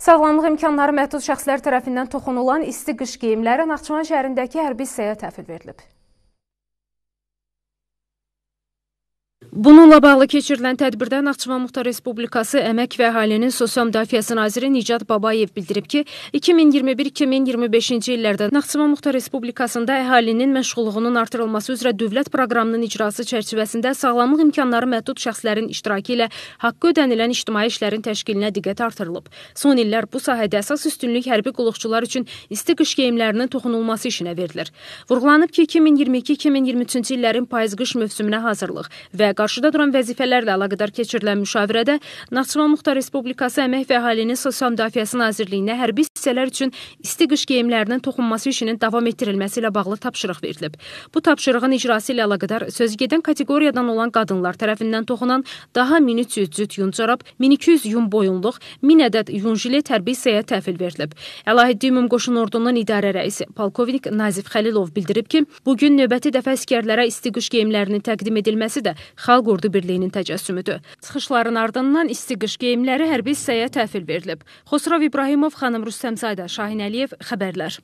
Sağlamlıq imkanları məhdud şəxslər tərəfindən toxunulan isti qış geyimləri Naxçıvan şəhərindəki hərbi hissəyə təhvil verilib. Bununla bağlı keçirilən tədbirdə Naxçıvan Muxtar Respublikası Əmək və Əhalinin Sosial Müdafiəsi naziri Nicat Babayev bildirib ki, 2021-2025-ci illərdə Naxçıvan Muxtar Respublikasında əhalinin məşğulluğunun artırılması üzrə dövlət proqramının icrası çərçivəsində sağlamlıq imkanları məhdud şəxslərin iştirakı ilə haqqı ödənilən ictimai işlərin təşkilinə diqqət artırılıb. Son illər bu sahədə əsas üstünlük hərbi qulluqçular üçün isti qış geyimlərinin toxunulması işinə verilir. Vurğulanıb ki, 2022-2023-cü illərin payız-qış mövsümünə hazırlıq və qarşı qarşıda duran vəzifələrlə əlaqədar keçirilən müşavirədə Naxçıvan Muxtar Respublikası Əmək və Əhalinin Sosial Müdafiəsi Nazirliyinə hərbi hissələr üçün isti qış geyimlərinin toxunması işinin davam etdirilməsi ilə bağlı tapşırıq verilib. Bu tapşırığın icrası ilə əlaqədar sözügedən kateqoriyadan olan qadınlar tərəfindən toxunan daha 1300 cüt yun corab, 1200 yun boyunluq, 1000 ədəd yun jilet hərbi hissəyə təhvil verilib. Əlahiddə Ümum Qoşun Ordunun idarə rəisi polkovnik Nazif Xəlilov bildirib ki, bu gün növbəti dəfə əskərlərə isti qış geyimlərinin təqdim edilməsi də xalq Federal Qurdu Birliyinin təcəssümüdür. Çıxışların ardından isti qış geyimləri hərbi hissəyə təhvil verilib. Xosrov İbrahimov, xanım Rüstəmzadə, Şahin Əliyev xəbərlər.